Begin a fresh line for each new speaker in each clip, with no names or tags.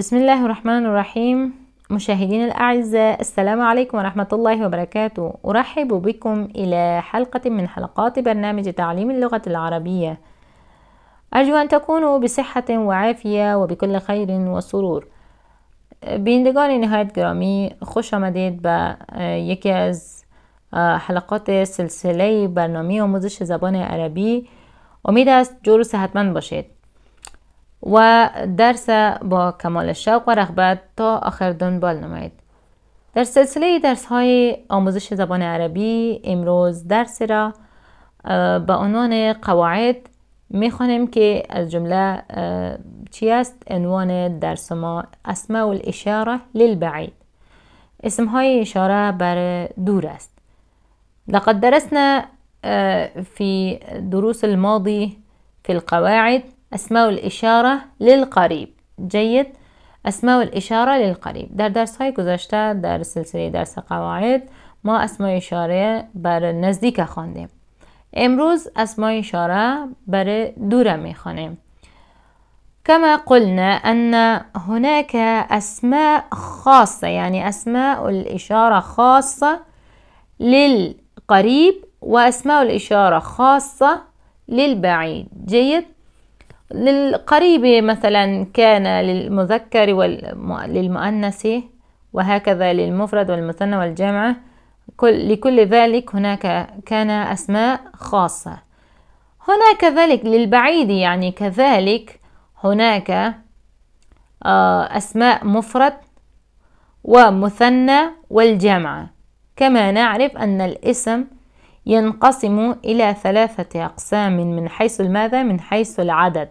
بسم الله الرحمن الرحيم مشاهدين الأعزاء السلام عليكم ورحمة الله وبركاته أرحب بكم إلى حلقة من حلقات برنامج تعليم اللغة العربية أرجو أن تكونوا بصحة وعافية وبكل خير وسرور بيندقاني نهاية جرامي خوش مديد با آه، یکی آه، حلقات سلسله برنامج آموزش زبان عربي أميد است جور رو صحتمند باشید و درس با کمال شوق و رغبت تا آخر دنبال نمایید در سلسله درس های آموزش زبان عربی امروز درس را اه، به عنوان قواعد خوانیم که از جمله اه، چی است عنوان درس ما اسماء الاشاره للبعید اسم های اشاره بر دور است لقد درسنا اه، في دروس الماضي في القواعد أسماء الإشارة للقريب جيد أسماء الإشارة للقريب در درس هاي گذاشته در سلسله درس قواعد ما اسماء اشاره بر نزدیک خانده امروز اسماء اشاره بر دوره ميخانه كما قلنا أن هناك أسماء خاصة يعني أسماء الإشارة خاصة للقريب وأسماء الإشارة خاصة للبعيد جيد للقريب مثلا كان للمذكر وللمؤنث وهكذا للمفرد والمثنى والجمع كل لكل ذلك هناك كان أسماء خاصة هناك كذلك للبعيد يعني كذلك هناك آه، أسماء مفرد ومثنى والجمع كما نعرف أن الاسم ينقسم إلى ثلاثة أقسام من حيث الماذا من حيث العدد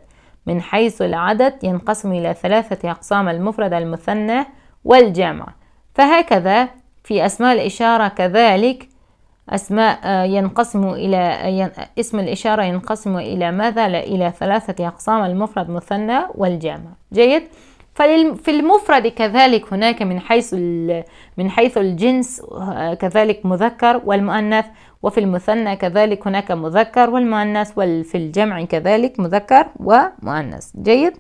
من حيث العدد ينقسم إلى ثلاثة أقسام المفرد المثنى والجمع فهكذا في أسماء الإشارة كذلك أسماء آه، ينقسم إلى آه، اسم الإشارة ينقسم إلى ماذا؟ إلى ثلاثة أقسام المفرد مثنى والجمع جيد؟ ففي المفرد كذلك هناك من حيث من حيث الجنس آه، كذلك مذكر والمؤنث وفي المثنى كذلك هناك مذكر والمؤنث وفي الجمع كذلك مذكر ومؤنث جيد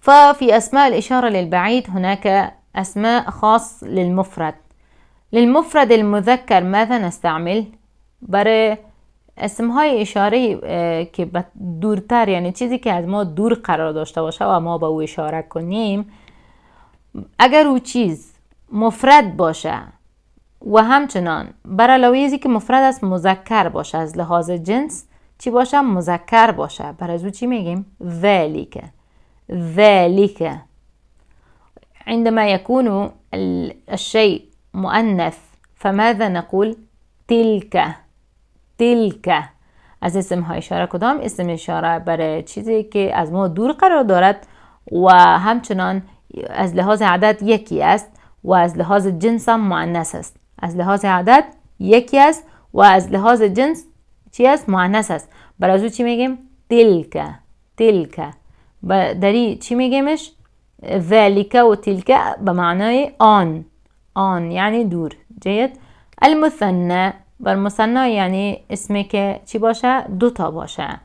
ففي أسماء الإشارة للبعيد هناك أسماء خاص للمفرد للمفرد المذكر ماذا نستعمل برای اسم های اشاره اه، که دورتر یعنی چیزی که از ما دور قرار داشته باشه و ما به او اشاره کنیم اگر او چیز مفرد باشه و همچنان برای ازی که مفرد است مذکر باشه از لحاظ جنس چی باشه مذکر باشه برای زو چی میگیم ذلك ذلك عندما يكون الشيء مؤنث فماذا نقول تلك تلك از اسم های اشاره کدام اسم اشاره برای چیزی که از ما دور قرار دارد و همچنان از لحاظ عدد یکی است و از لحاظ جنس هم مؤنث است از لحاظ عدد یکی است و از لحاظ جنس چی است معنس است برای از چی میگیم تلکه تلکه دری چی میگیمش ذلک و به معنای آن آن یعنی دور جید المثنی بر مثنی یعنی اسمی که چی باشه دو تا باشه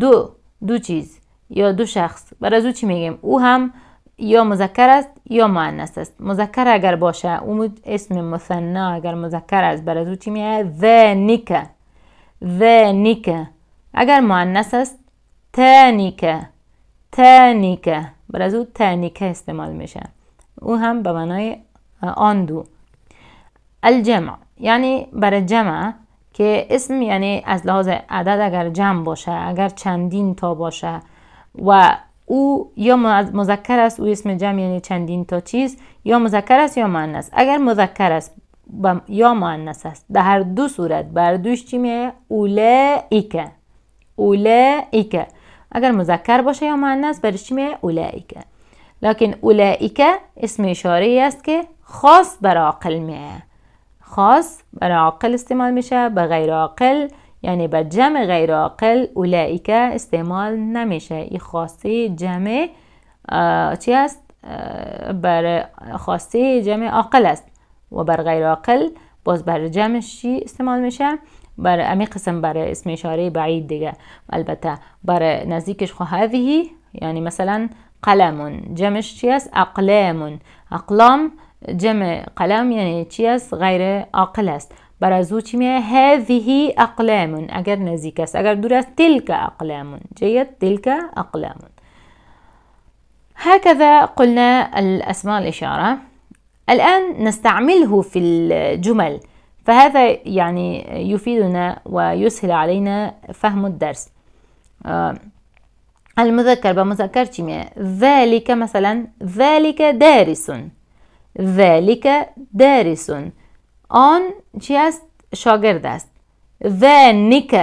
دو دو چیز یا دو شخص بر از او چی میگیم او هم یا مذکر است یا معنس است مذکر اگر باشه اون اسم مثنا اگر مذکر است بر از او چی میاد ذنیک اگر معنس است تانیک تانیک بر از او تانیک استعمال میشه او هم به معنای آن دو الجمع یعنی برای جمع که اسم یعنی از لحاظ عدد اگر جمع باشه اگر چندین تا باشه و او یا مذکر است او اسم جمع یعنی چندین تا چیز یا مذکر است یا مؤنث اگر مذکر است یا مؤنث است در هر دو صورت بر دوش چی میه اوله ایکه اگر مذکر باشه یا مؤنث برش چی میه اولئک لکن ایکه اسم اشاره ای است که خاص بر عاقل میه خاص بر عاقل استعمال میشه به غیر عاقل یعنی به جمع غیر عاقل اولئیک استعمال نمیشه این خواسته جمع چی است بر خواسته جمع عاقل است و بر غیر عاقل باز بر جمع چی استعمال میشه بر امی قسم بر اسم اشاره بعید دیگه البته بر نزدیکش خو یعنی مثلا قلم جمعش چی است اقلام اقلام جمع قلم یعنی چی است غیر عاقل است برازوچی میه هذه اقلام اگر نزدیک است اگر دور است تلك اقلام جيد تلك اقلام هكذا قلنا الاسماء الاشاره الان نستعمله في الجمل فهذا يعني يفيدنا ويسهل علينا فهم الدرس آه المذكر بمذكر جميع ذلك مثلا ذلك دارس ذلك دارس آن چی است شاگرد است و نیک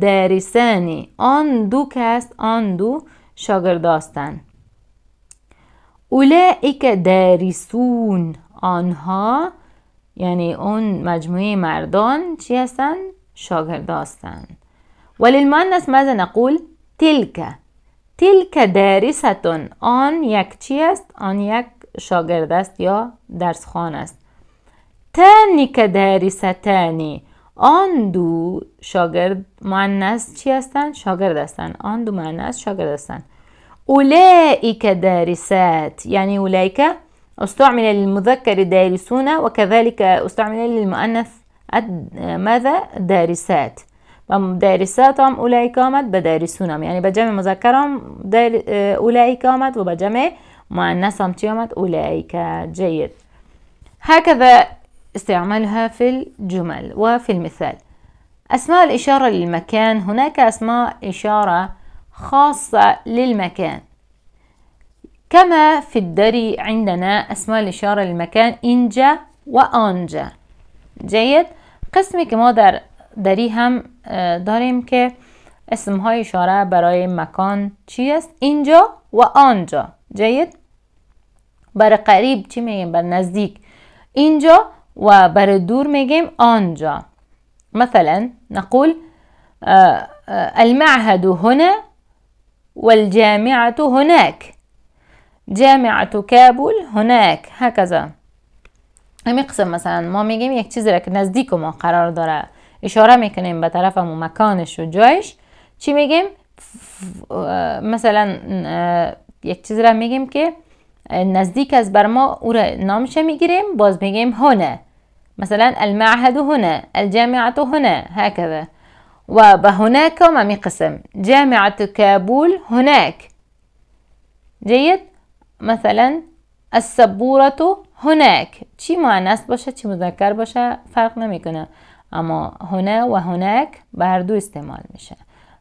دریسانی آن دو که است آن دو شاگرد هستند اولئک دریسون آنها یعنی اون مجموعه مردان چی هستند شاگرد هستند وللمؤنث ماذا نقول تلک تلک دارستون آن یک چی است آن یک شاگرد است یا خوان است تاني كدارسة تاني آن دو شاگرد معنیز چی هستن؟ شاگرد هستن آن دو معنیز شاگرد هستن اولئی أولئك دارسات اولئی که استعمل المذکر دارسون و وكذلك استعمل للمؤنث ماذا دارسات و دارسات هم اولئی که آمد دارسون بدارسونم يعني بجمع هم اولئی که آمد و وبجمع هم چی آمد اولئی که جید هكذا استعمالها في الجمل وفي المثال أسماء الإشارة للمكان هناك أسماء إشارة خاصة للمكان كما في الدري عندنا أسماء الإشارة للمكان إنجا وآنجا جيد قسمك که ما در دری هم آه، داریم که اشاره برای مکان چی است اینجا و آنجا جید بر قریب چی میگیم بر نزدیک اینجا وبردور ميجيم أونجا مثلا نقول آه، آه، المعهد هنا والجامعة هناك جامعة كابول هناك هكذا میقسم مثلا ما میگیم یک چیزی را که نزدیک ما قرار داره اشاره میکنیم به طرف و مکانش و جایش چی میگیم آه، مثلا یک چیزی را میگیم که نزدیک از بر ما او را نامش میگیریم باز میگیم هنا مثلا المعهد هنا الجامعة هنا هكذا و وبهناك هم قسم جامعة كابول هناك جيد مثلا السبورة هناك چی معنیس باشه چی مذکر باشه فرق نمیکنه اما هنا و هناك به هر دو استعمال میشه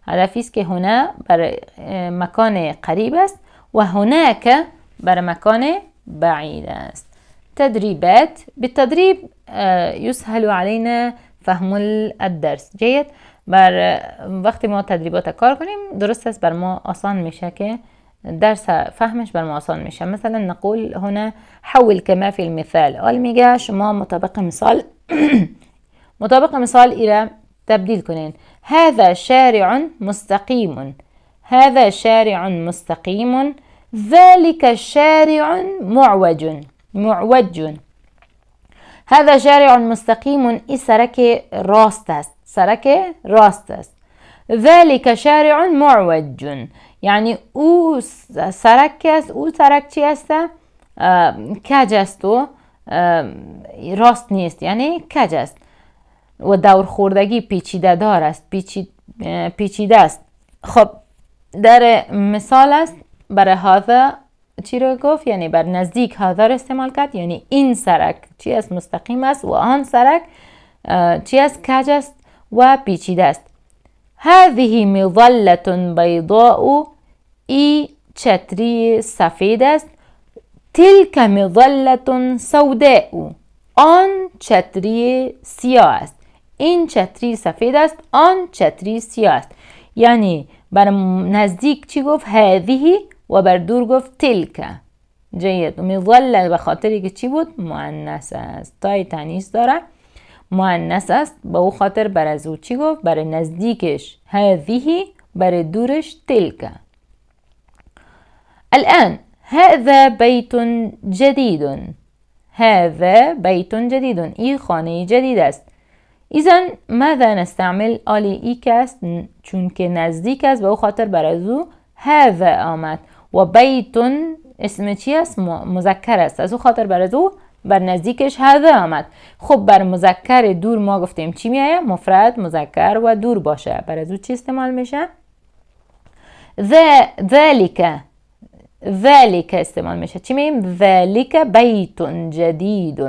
هدفی است که هنا بر اه، مکان قریب است و هناك بر مكان بعيد است تدريبات بالتدريب آه، يسهل علينا فهم الدرس جيد بر وقت ما تدريبات کار کنیم درست است بر ما آسان میشه که درس فهمش بر ما آسان میشه مثلا نقول هنا حول كما في المثال قال میگه شما مطابق مثال مطابق مثال الى تبديل کنین هذا شارع مستقيم هذا شارع مستقيم ذلك شارع معوج معوج هذا شارع مستقيم ای راستس سرك راستس ذلك شارع معوج يعني او سرک او سرک چی است کج است راست نيست يعني کج است و دور خوردگی پیچیده دار است آه، پیچیده است خب در مثال است بر هذا چی رو گفت یعنی بر نزدیک هذا رو استعمال کرد یعنی این سرک چی است مستقیم است و آن سرک چی است کج است و پیچیده است هذه مظله بیضاء ای چتری سفید است تلک مظله سوداء آن چتری سیاه است این چتری سفید است آن چتری سیاه است یعنی بر نزدیک چی گفت هذه و بر دور گفت تلکه جید و به خاطری که چی بود معنس است تای تنیس داره معنس است به او خاطر بر از او چی گفت برای نزدیکش هذیهی بر دورش تلکه الان هذا بیت جدید هذا بیت جدید این خانه جدید است ایزن ماذا نستعمل آلی ای که است چون که نزدیک است به او خاطر بر از او هذا آمد و بیتون اسم چی است مذکر است از او خاطر بر از او بر نزدیکش هده آمد خب بر مذکر دور ما گفتیم چی میایه مفرد مذکر و دور باشه بر از او چی استعمال میشه ذلک ذلک استعمال میشه چی میگیم ذلک بیت جدید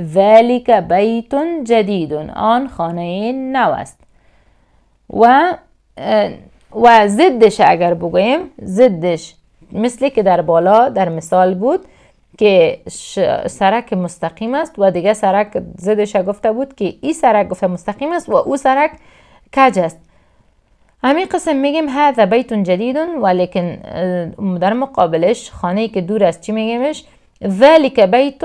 ذلک بیت جدیدون آن خانه نو است و و زدش اگر بگویم زدش مثل که در بالا در مثال بود که سرک مستقیم است و دیگه سرک زدش گفته بود که این سرک گفته مستقیم است و او سرک کج است همین قسم میگیم هذا بیت جدیدون ولیکن در مقابلش خانه که دور است چی میگیمش ذلک بیت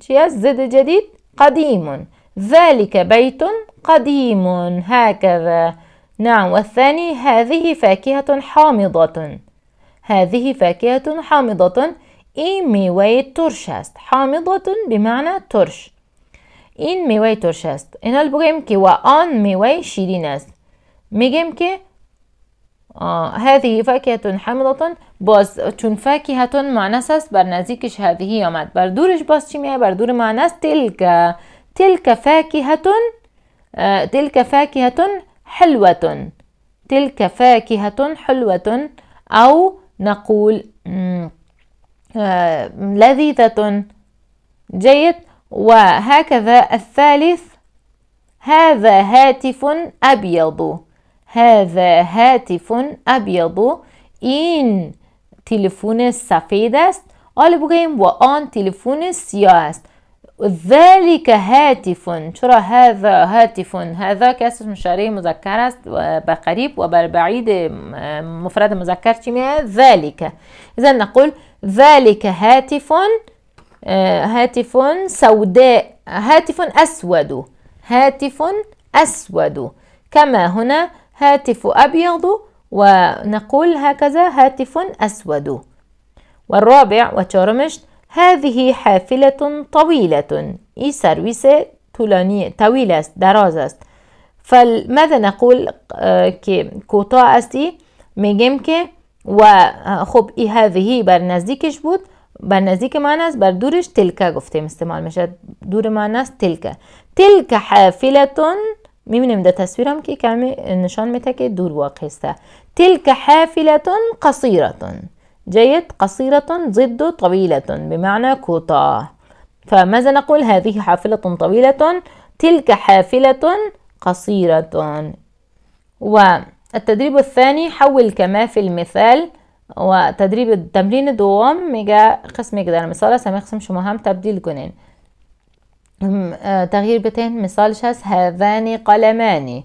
چی است زد جدید قدیمون ذلک بیت قدیمون هکذا نعم والثاني هذه فاكهة حامضة هذه فاكهة حامضة إن میوه تورشاست حامضة بمعنى ترش إن میوه تورشاست إن البغيم كي وآن و آن میوه كي آه هذه فاكهة حامضة بس تون فاكهة معنس برنازيكش هذه يومات بردورش بس باز بردور معنس تلك تلك فاكهة آه تلك فاكهة حلوة تلك فاكهة حلوة أو نقول آه، لذيذة جيد وهكذا الثالث هذا هاتف أبيض هذا هاتف أبيض إن تلفون سفید است بغيم وآن تلفون السياست ذلك هاتف شرى هذا هاتف هذا كاسم مشاري مذكر است بقريب وبعيد مفرد مذكر ذلك إذا نقول ذلك هاتف آه، هاتف سوداء هاتف أسود هاتف أسود كما هنا هاتف أبيض ونقول هكذا هاتف أسود والرابع وترمشت هذه حافلة طويلة اي سرويسة طولانية طويلة است دراز است فماذا نقول آه، كي كوتا استي میگیم كي و آه، خب هذه بر نزدیکش بود بر ناس بردورش است بر دورش تلکه استعمال دور من است تلك تلك حافلة میبینیم در تصویرم که کمی نشان میده که دور واقع است تلک حافلتون قصیرتون جيد قصيرة ضد طويلة بمعنى كوتا فماذا نقول هذه حافلة طويلة تلك حافلة قصيرة والتدريب الثاني حول كما في المثال وتدريب التمرين الدوام ميجا قسم جدار مثال سامي قسم مهم تبديل جنين آه، تغيير بتين مثال شاس هذاني قلماني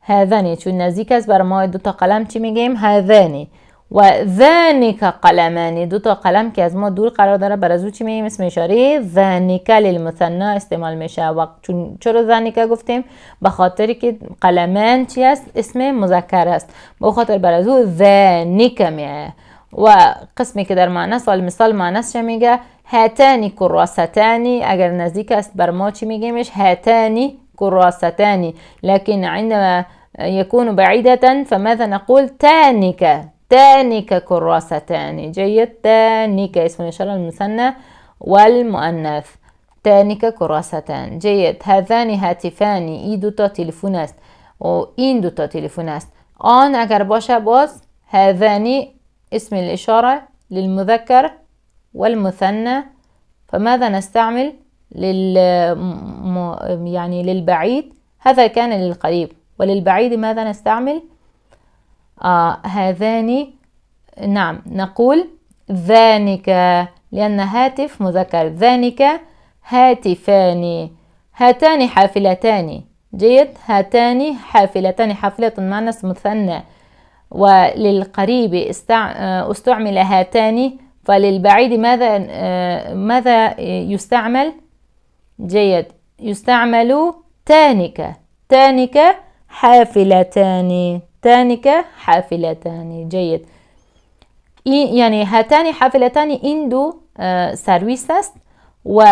هذاني شو نزدیک برماي دوتا قلم تي ميجيم هذاني و ذنک قلمانی دو تا قلم که از ما دور قرار داره بر از او چی میگیم اسم اشاره ذنک للمثنا استعمال میشه و چون چرا ذنک گفتیم به خاطر که قلمان چی است اسم مذکر است به خاطر بر از او میه و قسمی که در معناس و المثال چه میگه هاتانی کراستانی اگر نزدیک است بر ما چی میگیمش هاتانی کراستانی لکن عندما یکون بعیدتن فماذا نقول تانک تانك كراستان جيد تانك اسم الإشارة المثنى والمؤنث تانك كراستان جيد هذان هاتفان ای دوتا تلفون است و این دوتا است آن أجر باشا باز هذان اسم الإشارة للمذكر والمثنى فماذا نستعمل لل يعني للبعيد هذا كان للقريب وللبعيد ماذا نستعمل آه هذان نعم نقول ذانك لأن هاتف مذكر ذانك هاتفان هاتان حافلتان جيد هاتان حافلتان حافلة معنى مثنى وللقريب آه، استعمل هاتان فللبعيد ماذا آه، ماذا يستعمل جيد يستعمل تانك تانك حافلتان تانك حافلتان جيد يعني هاتان حافلتان این دو آه، سرویس است و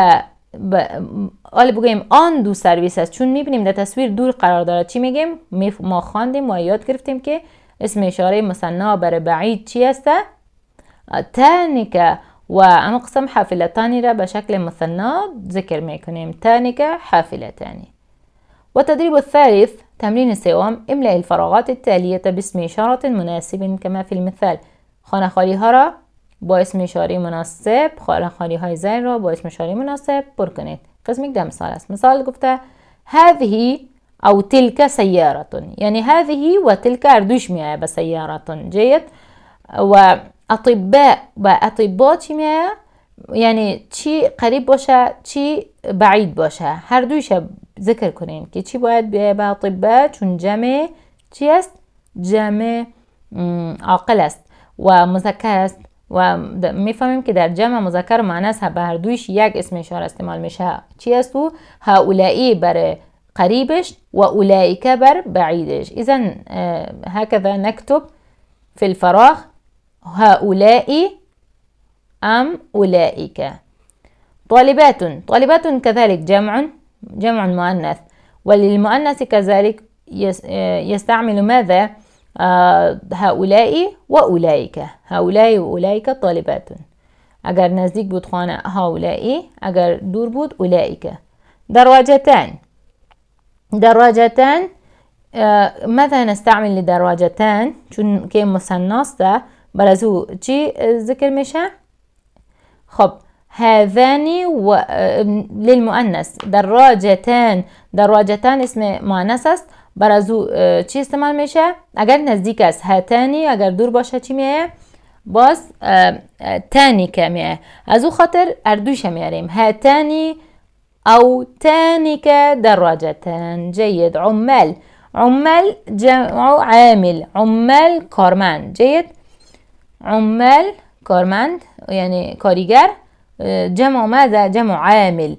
حالا بگویم آن دو سرویس است چون میبینیم در تصویر دور قرار دارد چی میگیم ما خواندیم و یاد گرفتیم که اسم اشاره مثنا بر بعید چی است تانیکا و اما قسم حافلتانی را به شکل مثنا ذکر میکنیم تانیکا حافلتانی و تدریب الثالث تمرين الصيام املأ الفراغات التالية باسم إشارة مناسب كما في المثال خانه خالي هرا باسم اشاره مناسب خانه خالي هاي زن باسم اشاره مناسب بركنت کنید قسم ده مثال است مثال گفته هذه او تلك سيارة يعني هذه وتلك اردوش مياه بسيارة جيد وأطباء وأطباء مياه يعني چی قريب یعنی چی بعيد باشه هردوش ذکر کنین که چی باید بیایه با طبه چون جمع چی است؟ جمع عاقل است و مذکر است و میفهمیم که در جمع مذکر و معنیس به هر دویش یک اسم اشاره استعمال میشه چی است او هؤلاء بر قریبش قريبش وأولئك بر بعيدش إذا آه، هكذا نكتب في الفراغ هؤلاء أم أولئك طالبات طالبات كذلك جمع جمع مؤنث وللمؤنث كذلك آه، يستعمل ماذا آه، هؤلاء وأولئك هؤلاء وأولئك طالبات اگر نزدیک بود خانه هؤلاء اگر دور بود أولئك دراجتان دراجتان آه، ماذا نستعمل لدراجتان چون که مصنص ده برازو چی ذکر میشه خب هذان و... للمؤنث دراجتان دراجتان اسم مؤنث است برازو أه، چی استعمال میشه اگر نزدیک است هاتانی اگر دور باشه چی میه باز أه، أه، تانی که میه از او خاطر اردوش میاریم هاتانی او تانی که دراجتان جید عمل عمل جمع عامل عمل کارمند جید عمل کارمند یعنی کاریگر جمع ماذا جمع عامل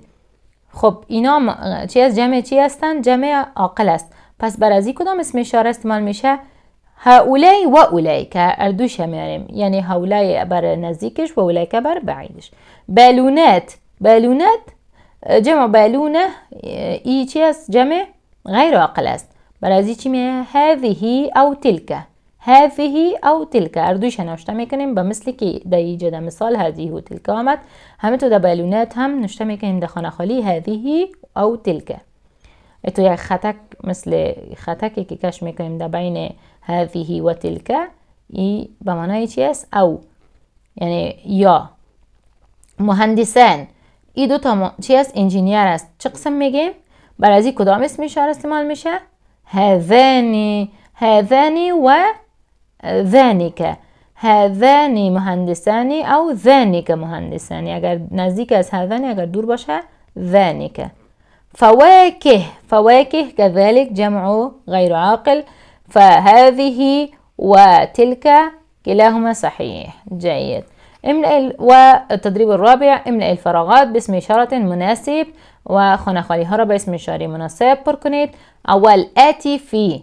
خب اینا چی از جمع چی هستن جمع عاقل است پس بر از کدام اسم اشاره استعمال میشه هؤلاء و اولای که اردوش میاریم یعنی هؤلاء بر نزدیکش و اولای که بر بعیدش بالونات بالونات جمع بالونه ای چی است جمع غیر عاقل است بر از چی میه هذه او تلکه هذه او تلک اردوش هنوشته میکنیم به مثل که در ایجاد مثال هذه و تلك آمد همه تو در بالونات هم نوشته میکنیم در خانه خالی هذه او تلک تو یک خطک مثل خطکی که کش میکنیم در بین هذه و تلک ای به معنای چی است او یعنی یا مهندسان ای دو تا چی است انجینیر است چه قسم میگیم بر از کدام اسم میشه استعمال میشه هذانی هذانی و ذانك هذان مهندسان او ذانك مهندسان اگر نزدیک از هذان اگر دور باشه ذانك فواكه فواكه كذلك جمع غير عاقل فهذه وتلك كلاهما صحيح جيد املأ والتدريب الرابع املأ الفراغات باسم إشارة مناسب وخنخالي هرب اسم إشارة مناسب بركنيت اول آتي في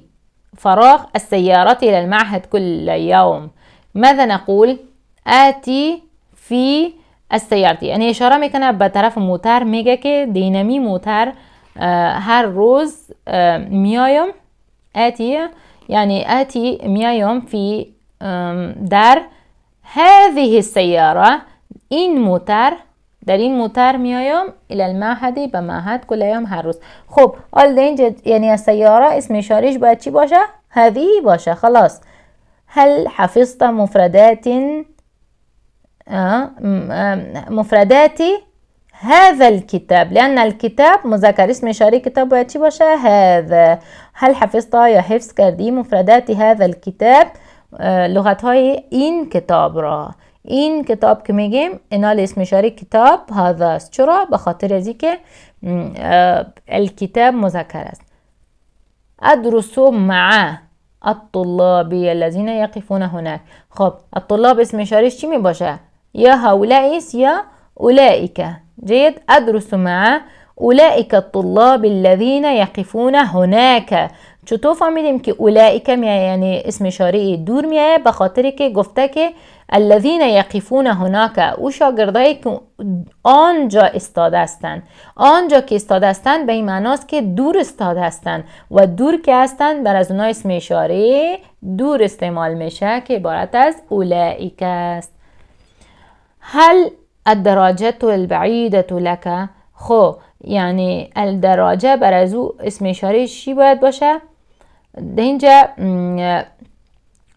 فراغ السيارة إلى المعهد كل يوم ماذا نقول آتي في السيارة يعني اشاره میکنه بطرف موتار موتر دينامي موتار دینامی آه، هر روز آه، آتي يعني آتي ميايوم في آه دار هذه السيارة إن موتار در این موتر میایم الى المعهد به معهد كل يوم هر روز خب آل اینجا یعنی از سیاره اسم اشاریش باید چی باشه هذه باشه خلاص هل حفظت مفردات اه، اه، مفردات هذا الكتاب لأن الكتاب مذكر اسم إشارة كتاب باید چی باشه هذا هل حفظت یا حفظ کردی مفردات هذا الكتاب اه، لغت های این کتاب را این کتاب که میگیم انال اسم کتاب هذا است چرا؟ به خاطر از که الکتاب مذکر است ادرس مع الطلاب الذین یقفون هناک خب الطلاب اسم اشارش چی میباشه؟ یا هؤلاء یا اولئک جید ادرس مع اولئک الطلاب الذین یقفون هناک چطور فهمیدیم که اولئک میایه یعنی اسم دور میه به خاطر که گفته که الذین یقفون هناک او شاگردهایی که آنجا استاد هستند آنجا که استاد هستند به این معناست که دور استاد هستند و دور که هستند بر از اونها اسم اشاره دور استعمال میشه که عبارت از اولئک است هل الدراجت البعیدت لکه؟ خو خب، یعنی الدراجه بر از او اسم اشاره چی باید باشه؟ اینجا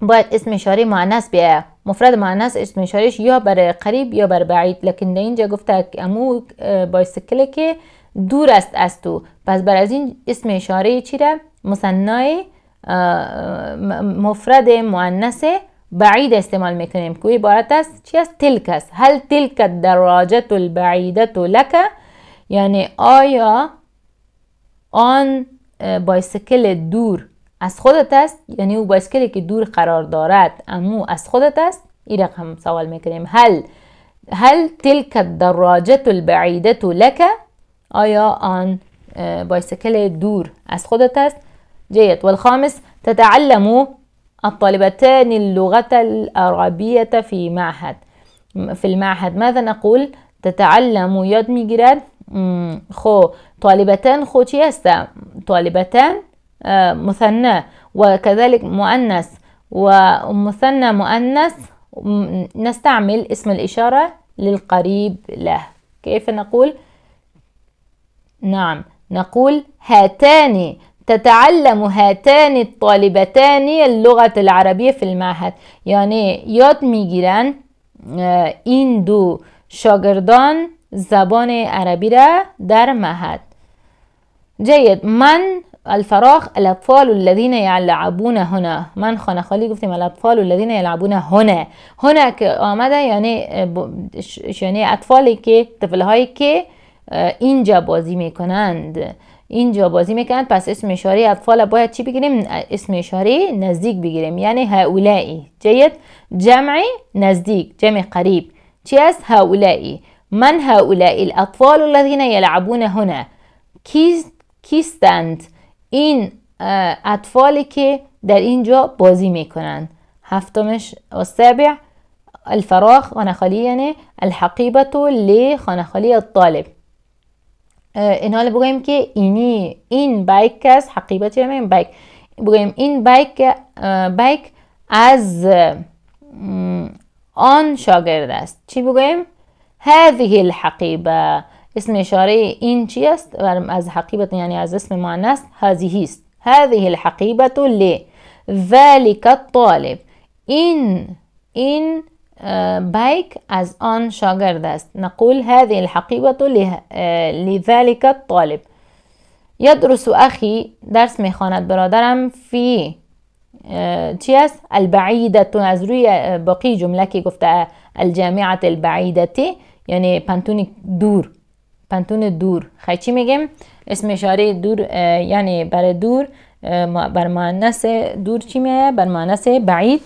باید اسم اشاره معنیس بیه مفرد معنس اسم اشارش یا بر قریب یا بر بعید لکن در اینجا گفته امو بایسکل که دور است از تو پس بر از این اسم اشاره چی را مصنای مفرد معنس بعید استعمال میکنیم که عبارت است چی است تلک است هل تلک دراجت البعیدت لک یعنی آیا آن بایسکل دور از خودت است یعنی او بایسکلی که دور قرار دارد امو از خودت است این رقم سوال میکنیم هل هل تلك الدراجة البعیده لك آیا آن اه، بایسکل دور از خودت است جيد والخامس تتعلم الطالبتان اللغة العربية في معهد في المعهد ماذا نقول تتعلم یاد میگیرد خو طالبتان خو چی هستم طالبتان آه، مثنى وكذلك مؤنث ومثنى مؤنث نستعمل اسم الإشارة للقريب له كيف نقول نعم نقول هاتان تتعلم هاتان الطالبتان اللغة العربية في المعهد يعني يوت میگیرن آه، این دو شاگردان زبان عربی را در مهد جید من الفراغ الاطفال الذین یلعبون هنا من خانه خالی گفتیم الاطفال الذین یلعبون هنا هنا که آمده یعنی یعنی اطفالی که هایی که اینجا بازی میکنند اینجا بازی میکنند پس اسم اشاره اطفال باید چی بگیریم اسم اشاره نزدیک بگیریم یعنی هؤلاء جید جمع نزدیک جمع قریب چی است هؤلاء من هؤلاء الاطفال الذين يلعبون هنا کیست کیستند این اطفالی که در اینجا بازی میکنن هفتمش الفراخ الفراغ خانخالی یعنی الحقیبتو لی خانخالی الطالب این حال بگویم که اینی این بایک از حقیبتی یعنی بایک بگویم این بایک از آن شاگرد است چی بگویم هذه الحقیبه اسم اشاره این چی است از حقیبت یعنی از اسم معنس هذه است هذه الحقيبة ل ذلك الطالب این این اه، بايك از آن شاگرد است نقول هذه الحقيبة اه، لذلك الطالب يدرس أخي درس میخواند برادرم في اه، چی است؟ از روی باقی جمله که گفته الجامعة البعيدة یعنی پنتونی دور پنتون دور خیلی چی میگیم اسم اشاره دور اه، یعنی برای دور اه، بر معنس دور چی میگه بر معنس بعید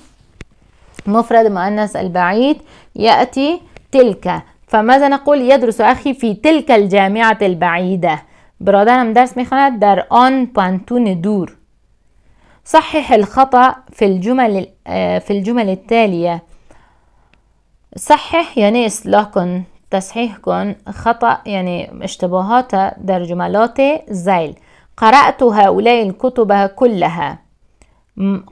مفرد مؤنث البعيد يأتي تلك فماذا نقول يدرس أخي في تلك الجامعة البعيدة برادرم درس میخواند در آن پنتون دور صحح الخطأ في الجمل اه، في الجمل التالية صحح يعني إصلاح كن تصحيح كن خطأ يعني اشتباهات جملات زيل قرأت هؤلاء الكتب كلها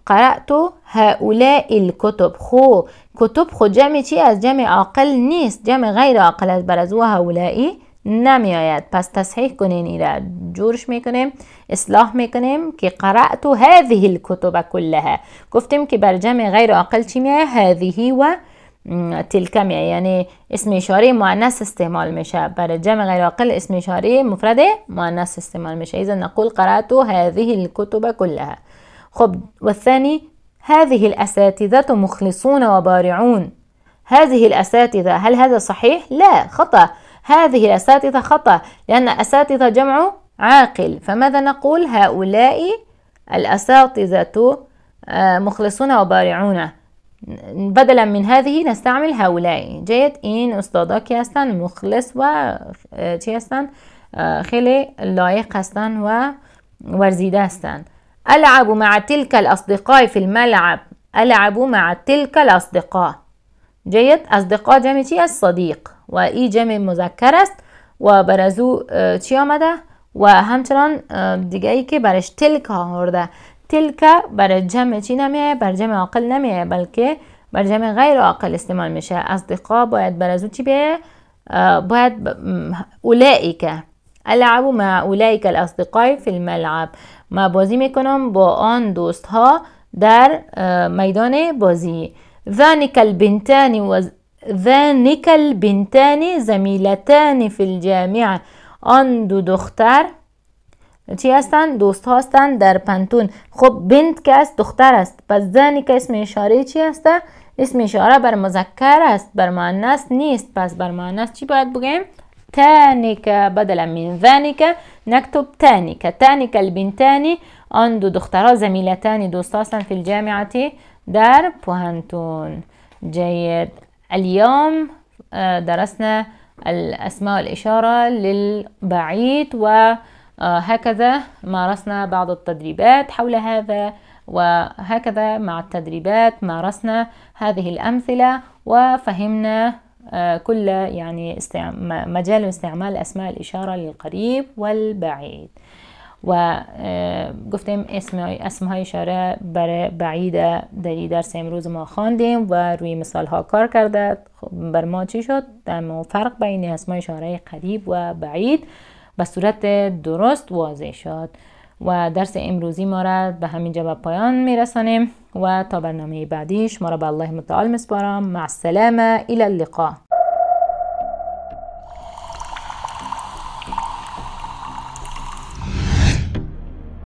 قرأت هؤلاء الكتب خو كتب خو جمع چی از جمع عاقل نیست جمع غیر عاقل است بر از او هولایی نمی پس تصحیح کنین را جورش میکنیم اصلاح میکنیم که قرأت هذه الكتب كلها گفتیم که بر جمع غیر عاقل چی میآید هذه و تلكم يعني اسم إشاري مؤنث استعمال میشه برای جمع عاقل اسم إشاري مفرد مؤنث استعمال میشه إذا نقول قرأت هذه الكتب كلها خب والثاني هذه الأساتذة مخلصون وبارعون هذه الأساتذة هل هذا صحيح؟ لا خطأ هذه الأساتذة خطأ لأن أساتذة جمع عاقل فماذا نقول هؤلاء الأساتذة آه، مخلصون وبارعون بدلا من هذه نستعمل هؤلاء جيد إن أستاذك هستند مخلص و چی خلي لايق لایق و ورزیده هستند ألعب مع تلك الأصدقاء في الملعب ألعب مع تلك الأصدقاء جيد أصدقاء جمع چی الصديق و إي جمع مذکر است و برزو چی آه، آمده و همچنان دیگه آه، ای که برش تلک ها تلك برجم چی نمیه برجم عاقل نمیه بلکه برجم غیر عاقل استعمال میشه اصدقا باید برزو چی به باید اولئک العب مع أولئك الاصدقاء فی الملعب ما بازی میکنم با آن دوست ها در اه، میدان بازی ذانک البنتان و ذانک البنتان زمیلتان فی الجامعه آن دو دختر چی هستن دوست ها هستن در پنتون خب بنت که است دختر است پس زنی که اسم اشاره چی هسته اسم اشاره بر مذکر است بر معنیس نیست پس بر معنیس چی باید بگیم تانك بدلا من ذلك نکتب تانك تانك البنتانی آن دو دخترا زميلتان هستن فی الجامعة در پوهنتون جید اليوم اه، درسنا الأسماء الإشارة للبعيد و آه، هكذا مارسنا بعض التدريبات حول هذا وهكذا مع التدريبات مارسنا هذه الأمثلة وفهمنا آه، كل يعني مجال استعمال أسماء الإشارة للقريب والبعيد و آه، گفتیم اسم اسم های اشاره بعيدة بعید در درس امروز ما خواندیم و روی مثال ها کار کرده بر ما چی شد فرق بین اسم اشاره قریب و بعید به صورت درست واضح شد و درس امروزی ما را به همینجا به پایان میرسانیم و تا برنامه بعدیش شما را به الله متعال مسپارم مع السلامه الی اللقاء